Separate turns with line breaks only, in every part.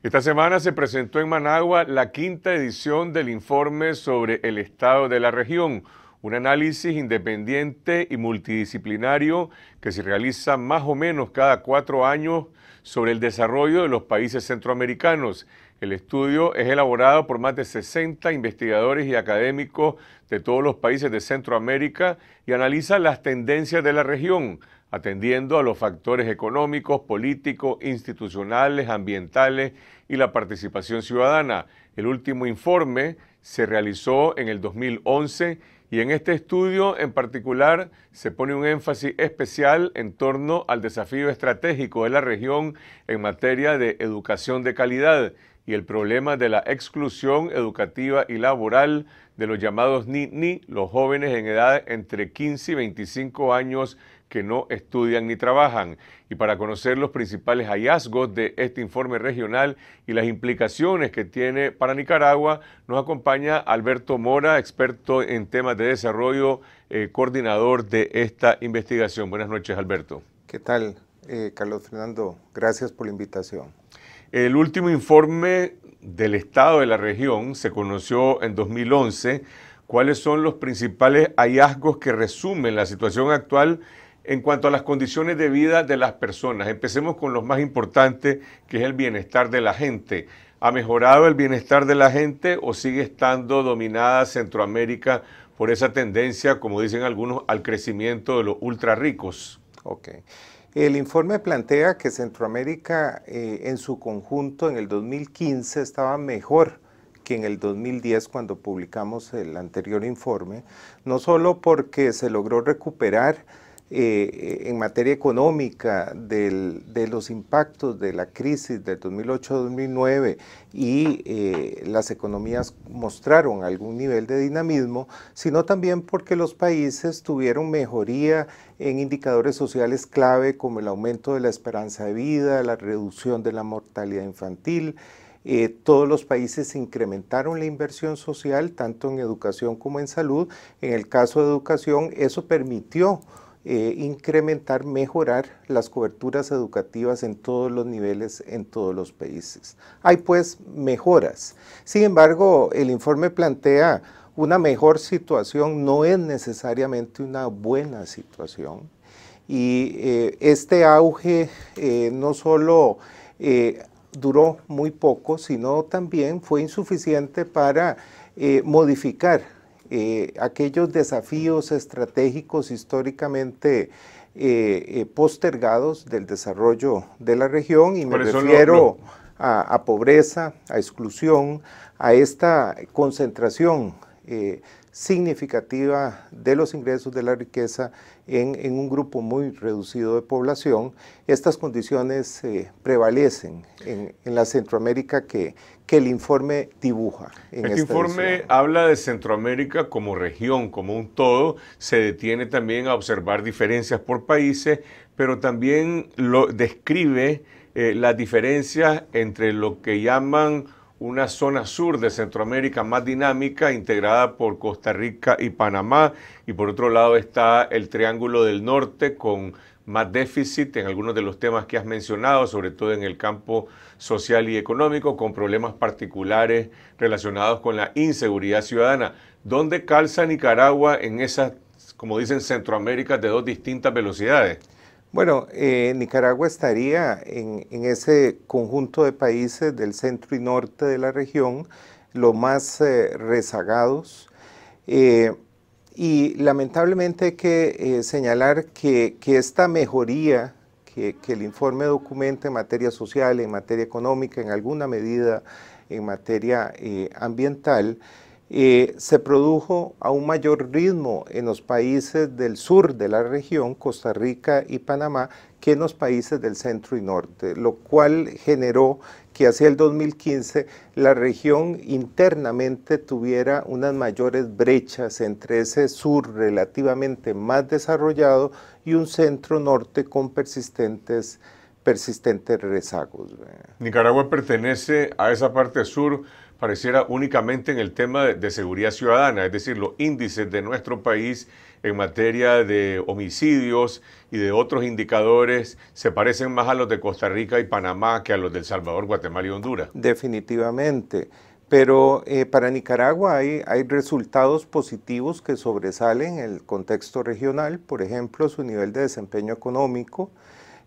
Esta semana se presentó en Managua la quinta edición del informe sobre el estado de la región, un análisis independiente y multidisciplinario que se realiza más o menos cada cuatro años sobre el desarrollo de los países centroamericanos. El estudio es elaborado por más de 60 investigadores y académicos de todos los países de Centroamérica y analiza las tendencias de la región, atendiendo a los factores económicos, políticos, institucionales, ambientales y la participación ciudadana. El último informe se realizó en el 2011 y en este estudio en particular se pone un énfasis especial en torno al desafío estratégico de la región en materia de educación de calidad y el problema de la exclusión educativa y laboral de los llamados NINI, los jóvenes en edad entre 15 y 25 años que no estudian ni trabajan. Y para conocer los principales hallazgos de este informe regional y las implicaciones que tiene para Nicaragua, nos acompaña Alberto Mora, experto en temas de desarrollo, eh, coordinador de esta investigación. Buenas noches, Alberto. ¿Qué tal,
eh, Carlos Fernando? Gracias por la invitación.
El último informe del estado de la región se conoció en 2011. ¿Cuáles son los principales hallazgos que resumen la situación actual en cuanto a las condiciones de vida de las personas. Empecemos con lo más importante, que es el bienestar de la gente. ¿Ha mejorado el bienestar de la gente o sigue estando dominada Centroamérica por esa tendencia, como dicen algunos, al crecimiento de los ultra ricos? Ok.
El informe plantea que Centroamérica eh, en su conjunto en el 2015 estaba mejor que en el 2010 cuando publicamos el anterior informe, no solo porque se logró recuperar eh, en materia económica de los impactos de la crisis del 2008-2009 y eh, las economías mostraron algún nivel de dinamismo, sino también porque los países tuvieron mejoría en indicadores sociales clave como el aumento de la esperanza de vida, la reducción de la mortalidad infantil. Eh, todos los países incrementaron la inversión social, tanto en educación como en salud. En el caso de educación, eso permitió eh, incrementar, mejorar las coberturas educativas en todos los niveles, en todos los países. Hay pues mejoras. Sin embargo, el informe plantea una mejor situación, no es necesariamente una buena situación. Y eh, este auge eh, no solo duró muy poco, sino también fue insuficiente para modificar eh, aquellos desafíos estratégicos históricamente eh, eh, postergados del desarrollo de la región y me refiero A, pobreza, a exclusión, a esta concentración significativa de los ingresos de la riqueza en, un grupo muy reducido de población, estas condiciones prevalecen en, en, la Centroamérica que, que el informe dibuja. En este informe
habla de Centroamérica como región, como un todo, se detiene también a observar diferencias por países, pero también lo describe eh, las diferencias entre lo que llaman una zona sur de Centroamérica más dinámica, integrada por Costa Rica y Panamá, y por otro lado está el Triángulo del Norte con más déficit en algunos de los temas que has mencionado, sobre todo en el campo social y económico, con problemas particulares relacionados con la inseguridad ciudadana. ¿Dónde calza Nicaragua en esas, como dicen, Centroamérica de dos distintas velocidades?
Bueno, eh, Nicaragua estaría en, ese conjunto de países del centro y norte de la región, los más eh, rezagados. Eh, y lamentablemente hay que eh, señalar que, esta mejoría que, el informe documenta en materia social, en materia económica, en alguna medida en materia eh, ambiental, eh, se produjo a un mayor ritmo en los países del sur de la región, Costa Rica y Panamá, que en los países del centro y norte, lo cual generó que hacia el 2015 la región internamente tuviera unas mayores brechas entre ese sur relativamente más desarrollado y un centro norte con persistentes, persistentes rezagos.
Nicaragua pertenece a esa parte sur pareciera únicamente en el tema de seguridad ciudadana, es decir, los índices de nuestro país en materia de homicidios y de otros indicadores se parecen más a los de Costa Rica y Panamá que a los del Salvador, Guatemala y Honduras.
Definitivamente. Pero eh, para Nicaragua hay, hay resultados positivos que sobresalen en el contexto regional, por ejemplo, su nivel de desempeño económico,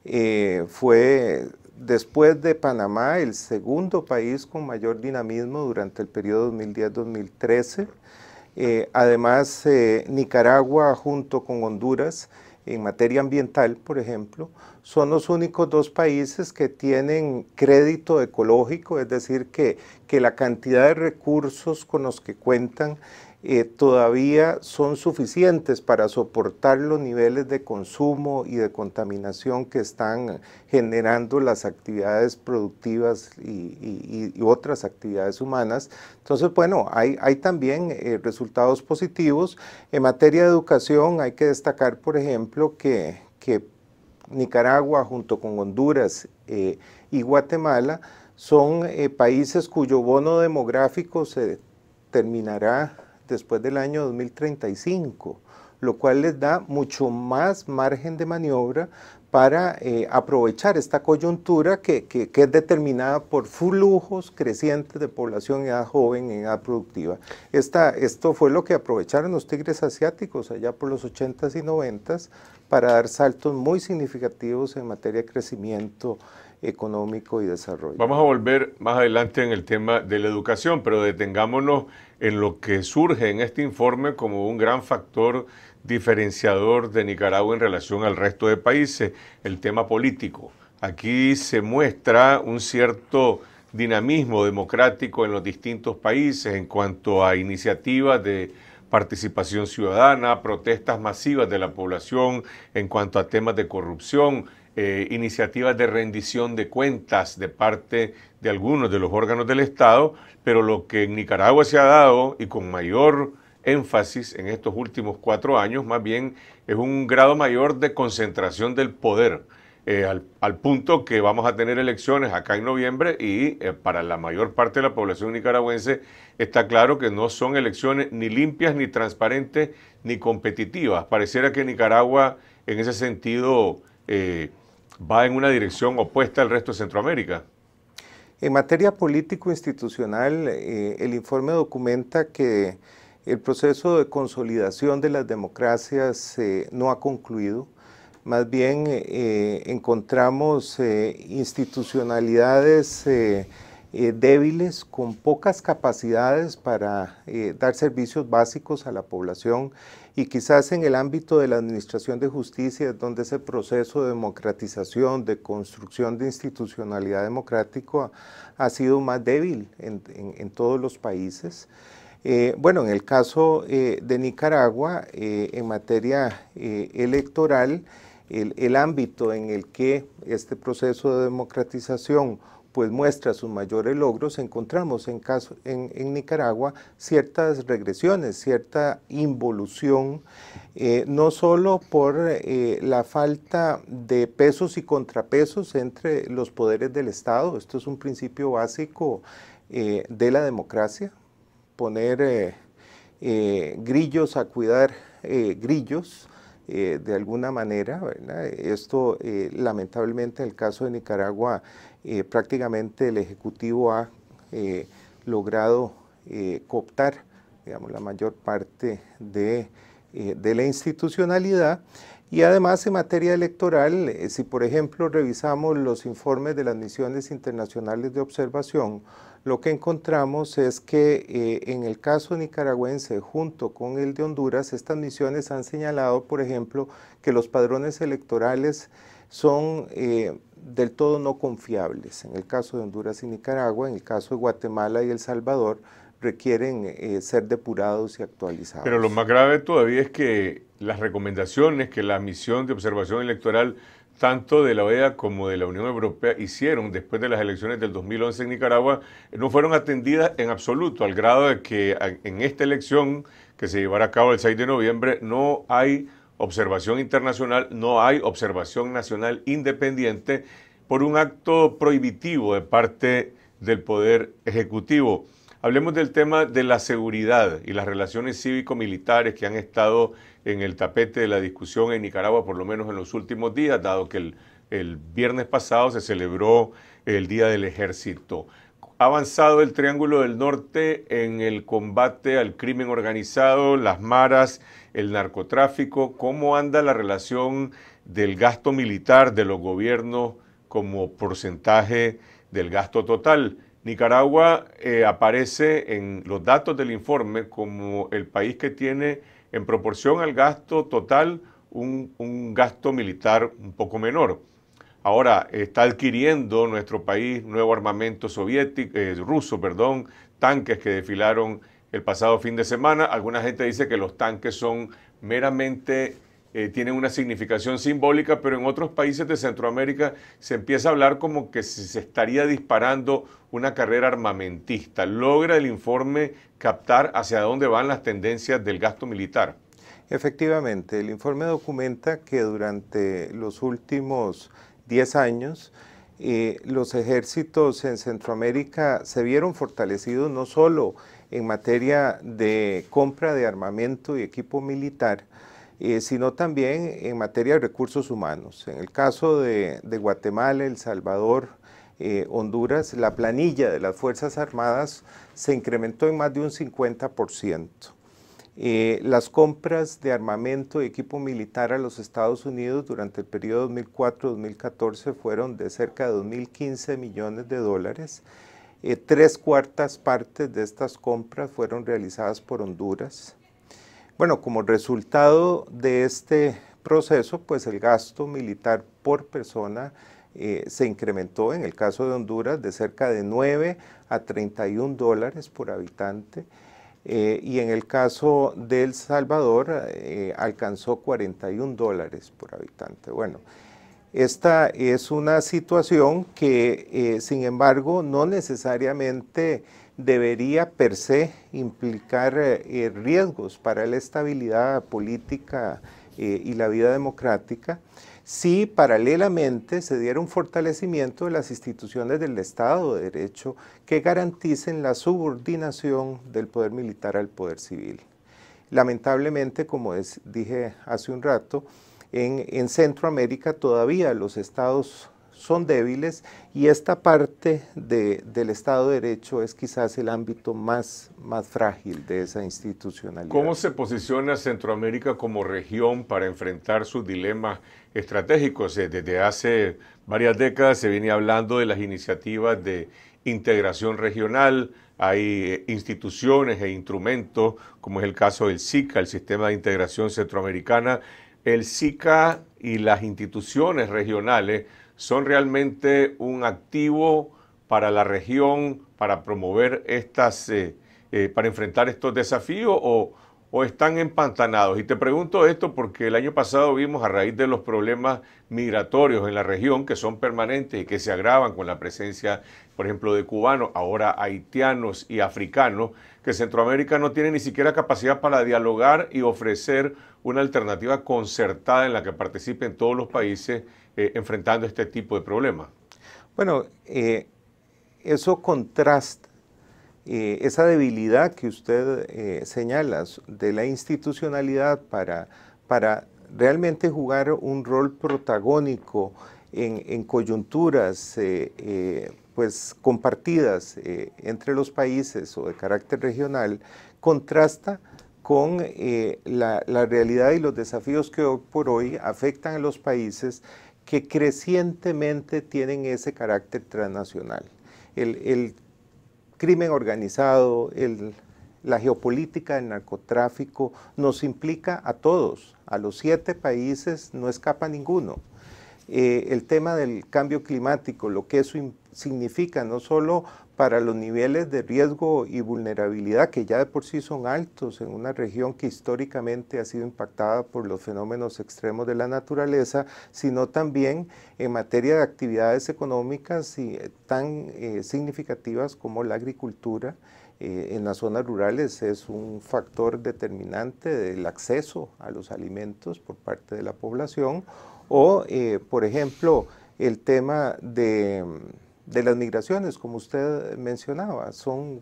eh, fue después de Panamá, el segundo país con mayor dinamismo durante el periodo 2010-2013. Eh, además, eh, Nicaragua junto con Honduras, en materia ambiental, por ejemplo, son los únicos dos países que tienen crédito ecológico, es decir, que, que la cantidad de recursos con los que cuentan eh, todavía son suficientes para soportar los niveles de consumo y de contaminación que están generando las actividades productivas y, otras actividades humanas. Entonces, bueno, hay, también eh, resultados positivos. En materia de educación hay que destacar, por ejemplo, que, Nicaragua junto con Honduras eh, y Guatemala son países cuyo bono demográfico se terminará después del año 2035, lo cual les da mucho más margen de maniobra para eh, aprovechar esta coyuntura que, es determinada por flujos crecientes de población en edad joven, en edad productiva. esto fue lo que aprovecharon los tigres asiáticos allá por los 80s y 90s para dar saltos muy significativos en materia de crecimiento económico y desarrollo. Vamos a
volver más adelante en el tema de la educación, pero detengámonos en lo que surge en este informe como un gran factor diferenciador de Nicaragua en relación al resto de países, el tema político. Aquí se muestra un cierto dinamismo democrático en los distintos países en cuanto a iniciativas de participación ciudadana, protestas masivas de la población en cuanto a temas de corrupción, eh, iniciativas de rendición de cuentas de parte de algunos de los órganos del Estado, pero lo que en Nicaragua se ha dado y con mayor énfasis en estos últimos cuatro años, más bien es un grado mayor de concentración del poder, eh, al, punto que vamos a tener elecciones acá en noviembre y eh, para la mayor parte de la población nicaragüense está claro que no son elecciones ni limpias, ni transparentes, ni competitivas. Pareciera que Nicaragua en ese sentido va en una dirección opuesta al resto de Centroamérica.
En materia político-institucional, eh, el informe documenta que el proceso de consolidación de las democracias eh, no ha concluido. Más bien eh, encontramos institucionalidades débiles, con pocas capacidades para dar servicios básicos a la población y quizás en el ámbito de la Administración de Justicia donde ese proceso de democratización, de construcción de institucionalidad democrática ha, sido más débil en, todos los países. Eh, bueno, en el caso eh, de Nicaragua, eh, en materia electoral, el, ámbito en el que este proceso de democratización pues muestra sus mayores logros, encontramos en, Nicaragua ciertas regresiones, cierta involución, eh, no solo por eh, la falta de pesos y contrapesos entre los poderes del Estado, esto es un principio básico eh, de la democracia, poner grillos a cuidar grillos, eh, de alguna manera, esto eh, lamentablemente en el caso de Nicaragua eh, prácticamente el Ejecutivo ha logrado cooptar la mayor parte de la institucionalidad y además en materia electoral, eh, si por ejemplo revisamos los informes de las misiones internacionales de observación, lo que encontramos es que eh, en el caso nicaragüense junto con el de Honduras, estas misiones han señalado, por ejemplo, que los padrones electorales son eh, del todo no confiables. En el caso de Honduras y Nicaragua, en el caso de Guatemala y El Salvador, requieren ser depurados y actualizados. Pero lo más
grave todavía es que las recomendaciones que la misión de observación electoral tanto de la OEA como de la Unión Europea hicieron después de las elecciones del 2011 en Nicaragua no fueron atendidas en absoluto, al grado de que en esta elección que se llevará a cabo el 6 de noviembre no hay observación internacional, no hay observación nacional independiente por un acto prohibitivo de parte del Poder Ejecutivo. Hablemos del tema de la seguridad y las relaciones cívico-militares que han estado en el tapete de la discusión en Nicaragua, por lo menos en los últimos días, dado que el, viernes pasado se celebró el Día del Ejército. Ha avanzado el Triángulo del Norte en el combate al crimen organizado, las maras, el narcotráfico. ¿Cómo anda la relación del gasto militar de los gobiernos como porcentaje del gasto total? Nicaragua eh, aparece en los datos del informe como el país que tiene en proporción al gasto total un, gasto militar un poco menor. Ahora está adquiriendo nuestro país nuevo armamento soviético, eh, ruso, perdón, tanques que desfilaron el pasado fin de semana. Alguna gente dice que los tanques son meramente eh, tiene tienen una significación simbólica, pero en otros países de Centroamérica se empieza a hablar como que se estaría disparando una carrera armamentista. ¿Logra el informe captar hacia dónde van las tendencias del gasto militar?
Efectivamente, el informe documenta que durante los últimos 10 años eh, los ejércitos en Centroamérica se vieron fortalecidos no solo en materia de compra de armamento y equipo militar, eh, sino también en materia de recursos humanos. En el caso de, Guatemala, El Salvador, eh, Honduras, la planilla de las Fuerzas Armadas se incrementó en más de un 50%. Eh, las compras de armamento y equipo militar a los Estados Unidos durante el periodo 2004-2014 fueron de cerca de 2.015 millones de dólares. tres cuartas partes de estas compras fueron realizadas por Honduras. Bueno, como resultado de este proceso, pues el gasto militar por persona eh, se incrementó en el caso de Honduras de cerca de 9 a 31 dólares por habitante eh, y en el caso de El Salvador eh, alcanzó 41 dólares por habitante. Bueno, esta es una situación que sin embargo no necesariamente debería per se implicar eh, eh, riesgos para la estabilidad política eh, y la vida democrática si paralelamente se diera un fortalecimiento de las instituciones del Estado de Derecho que garanticen la subordinación del poder militar al poder civil. Lamentablemente, como dije hace un rato, en Centroamérica todavía los estados son débiles y esta parte del Estado de Derecho es quizás el ámbito más, más frágil de esa institucionalidad. ¿Cómo
se posiciona Centroamérica como región para enfrentar sus dilemas estratégicos? Eh, desde hace varias décadas se viene hablando de las iniciativas de integración regional, hay eh, instituciones e instrumentos, como es el caso del SICA, el Sistema de Integración Centroamericana. El SICA y las instituciones regionales son realmente un activo para la región, para promover estas, eh, eh, para enfrentar estos desafíos o, o están empantanados. Y te pregunto esto porque el año pasado vimos a raíz de los problemas migratorios en la región que son permanentes y que se agravan con la presencia, por ejemplo, de cubanos, ahora haitianos y africanos, que Centroamérica no tiene ni siquiera capacidad para dialogar y ofrecer una alternativa concertada en la que participen todos los países eh, enfrentando este tipo de problemas.
Bueno, eh, eso contrasta eh, esa debilidad que usted eh, señala de la institucionalidad para, para realmente jugar un rol protagónico en, coyunturas eh, pues compartidas entre los países o de carácter regional contrasta con la, realidad y los desafíos que hoy por hoy afectan a los países que crecientemente tienen ese carácter transnacional. el, crimen organizado, la geopolítica del narcotráfico nos implica a todos, a los siete países no escapa ninguno. Eh, el tema del cambio climático, lo que eso implica significa no solo para los niveles de riesgo y vulnerabilidad que ya de por sí son altos en una región que históricamente ha sido impactada por los fenómenos extremos de la naturaleza, sino también en materia de actividades económicas eh, tan eh, significativas como la agricultura. Eh, en las zonas rurales es un factor determinante del acceso a los alimentos por parte de la población o, por ejemplo, el tema de mm, de las migraciones, como usted mencionaba, son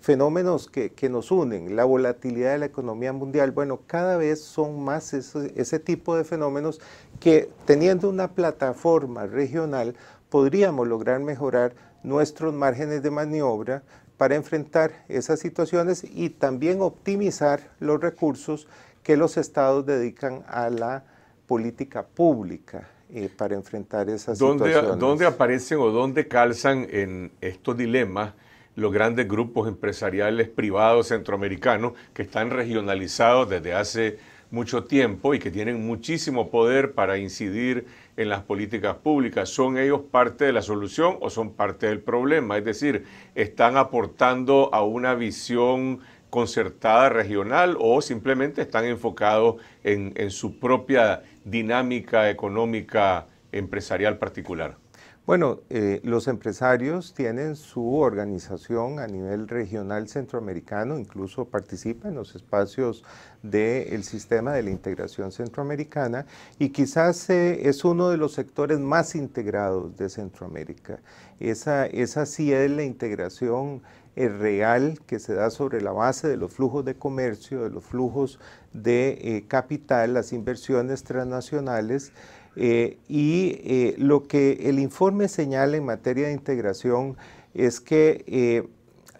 fenómenos que, nos unen, la volatilidad de la economía mundial, bueno, cada vez son más ese tipo de fenómenos que teniendo una plataforma regional podríamos lograr mejorar nuestros márgenes de maniobra para enfrentar esas situaciones y también optimizar los recursos que los estados dedican a la política pública eh, para enfrentar esas ¿Dónde, situaciones. ¿Dónde
aparecen o dónde calzan en estos dilemas los grandes grupos empresariales privados centroamericanos que están regionalizados desde hace mucho tiempo y que tienen muchísimo poder para incidir en las políticas públicas. ¿Son ellos parte de la solución o son parte del problema? Es decir, ¿están aportando a una visión concertada regional o simplemente están enfocados en, en su propia dinámica económica empresarial particular?
Bueno, eh, los empresarios tienen su organización a nivel regional centroamericano, incluso participan en los espacios del sistema de la integración centroamericana y quizás eh, es uno de los sectores más integrados de Centroamérica. esa sí es la integración real que se da sobre la base de los flujos de comercio, de los flujos de eh, capital, las inversiones transnacionales. Eh, y eh, lo que el informe señala en materia de integración es que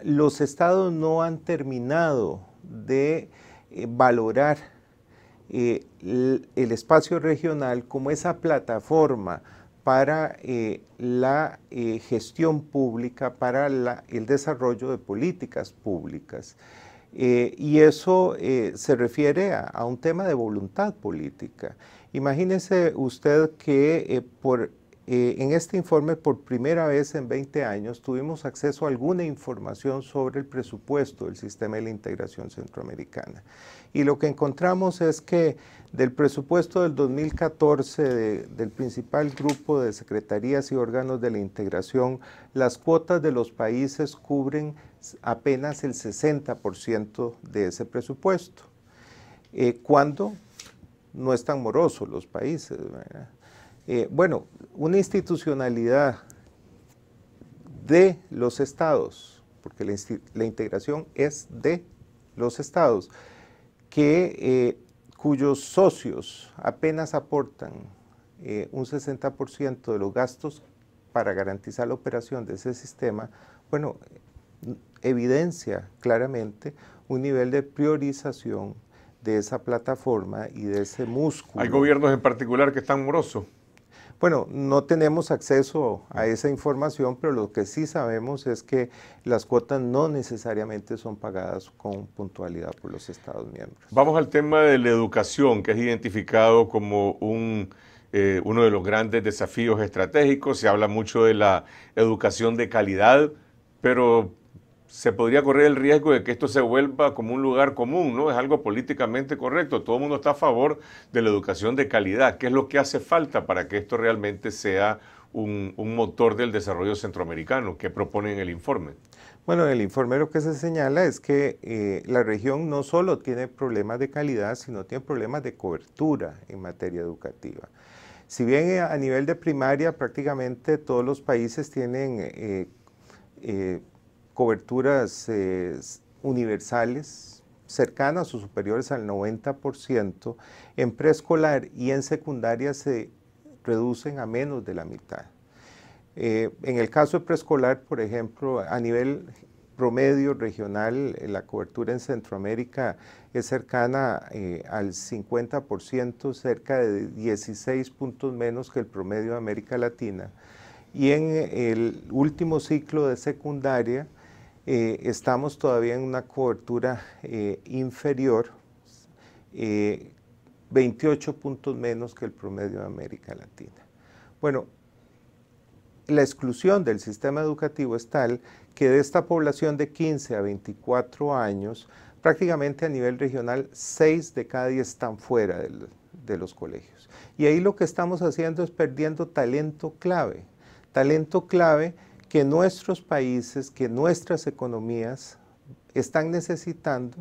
los estados no han terminado de valorar el, espacio regional como esa plataforma para eh, la eh, gestión pública, para el desarrollo de políticas públicas. Eh, y eso se refiere a, a, un tema de voluntad política. Imagínese usted que por eh, en este informe, por primera vez en 20 años, tuvimos acceso a alguna información sobre el presupuesto del Sistema de la Integración Centroamericana. Y lo que encontramos es que del presupuesto del 2014 del principal grupo de secretarías y órganos de la integración, las cuotas de los países cubren apenas el 60% de ese presupuesto. Eh, cuando no es tan moroso los países, eh, bueno, una institucionalidad de los estados, porque la, integración es de los estados, que, eh, cuyos socios apenas aportan eh, un 60% de los gastos para garantizar la operación de ese sistema, bueno, evidencia claramente un nivel de priorización de esa plataforma y de ese músculo. Hay
gobiernos en particular que están morosos.
Bueno, no tenemos acceso a mm. esa información, pero lo que sí sabemos es que las cuotas no necesariamente son pagadas con puntualidad por los Estados miembros.
Vamos al tema de la educación, que es identificado como un, eh, uno de los grandes desafíos estratégicos. Se habla mucho de la educación de calidad, pero se podría correr el riesgo de que esto se vuelva como un lugar común, ¿no? Es algo políticamente correcto. Todo el mundo está a favor de la educación de calidad. ¿Qué es lo que hace falta para que esto realmente sea un, motor del desarrollo centroamericano que propone en el informe?
Bueno, el informe lo que se señala es que eh, la región no solo tiene problemas de calidad, sino tiene problemas de cobertura en materia educativa. Si bien eh, a nivel de primaria prácticamente todos los países tienen eh, coberturas eh, universales cercanas o superiores al 90%, en preescolar y en secundaria se reducen a menos de la mitad. Eh, en el caso de preescolar, por ejemplo, a nivel promedio regional, eh, la cobertura en Centroamérica es cercana al 50%, cerca de 16 puntos menos que el promedio de América Latina. Y en el último ciclo de secundaria, eh, estamos todavía en una cobertura eh, inferior, 28 eh, puntos menos que el promedio de América Latina. Bueno, la exclusión del sistema educativo es tal que de esta población de 15 a 24 años, prácticamente a nivel regional, 6 de cada 10 están fuera de los colegios. Y ahí lo que estamos haciendo es perdiendo talento clave. Talento clave que nuestros países, que nuestras economías están necesitando,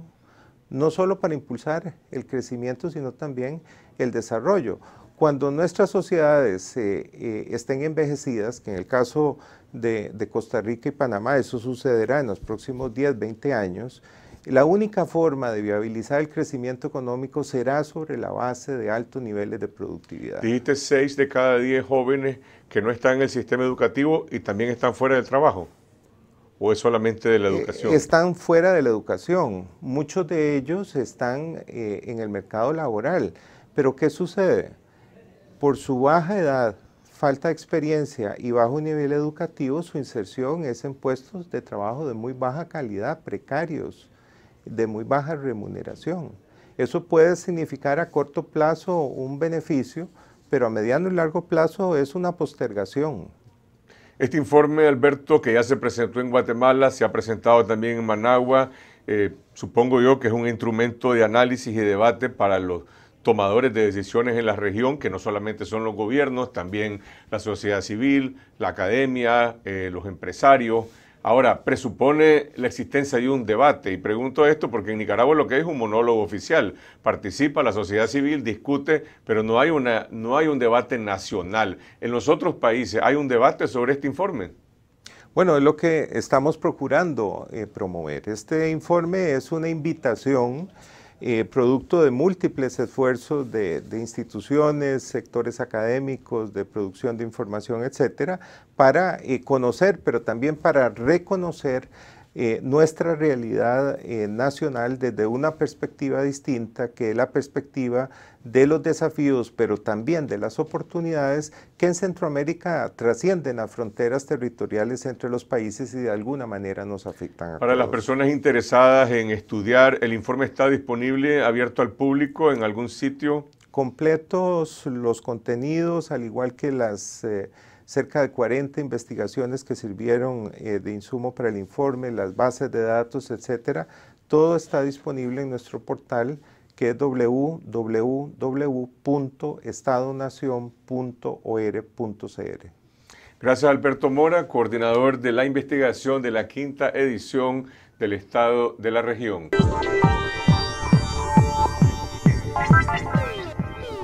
no solo para impulsar el crecimiento, sino también el desarrollo. Cuando nuestras sociedades eh, eh, estén envejecidas, que en el caso de, de Costa Rica y Panamá eso sucederá en los próximos 10, 20 años, la única forma de viabilizar el crecimiento económico será sobre la base de altos niveles de productividad.
Dijiste 6 de cada 10 jóvenes que no están en el sistema educativo y también están fuera del trabajo. ¿O es solamente de la eh, educación?
están fuera de la educación. Muchos de ellos están eh, en el mercado laboral. Pero ¿qué sucede? Por su baja edad, falta de experiencia y bajo nivel educativo, su inserción es en puestos de trabajo de muy baja calidad, precarios de muy baja remuneración. Eso puede significar a corto plazo un beneficio, pero a mediano y largo plazo es una postergación.
Este informe, Alberto, que ya se presentó en Guatemala, se ha presentado también en Managua, eh, supongo yo que es un instrumento de análisis y debate para los tomadores de decisiones en la región, que no solamente son los gobiernos, también la sociedad civil, la academia, eh, los empresarios. Ahora, presupone la existencia de un debate, y pregunto esto porque en Nicaragua lo que es un monólogo oficial, participa la sociedad civil, discute, pero no hay, una, no hay un debate nacional. En los otros países, ¿hay un debate sobre este informe?
Bueno, es lo que estamos procurando eh, promover. Este informe es una invitación eh, producto de múltiples esfuerzos de, instituciones, sectores académicos, de producción de información, etcétera, para eh, conocer, pero también para reconocer eh, nuestra realidad eh, nacional desde una perspectiva distinta, que es la perspectiva de los desafíos, pero también de las oportunidades que en Centroamérica trascienden a fronteras territoriales entre los países y de alguna manera nos afectan. A Para las
personas interesadas en estudiar, el informe está disponible, abierto al público en algún
sitio. Completos los contenidos, al igual que las... Eh, cerca de 40 investigaciones que sirvieron eh, de insumo para el informe, las bases de datos, etcétera. Todo está disponible en nuestro portal que es www.estadonacion.or.cr.
Gracias Alberto Mora, coordinador de la investigación de la quinta edición del Estado de la Región.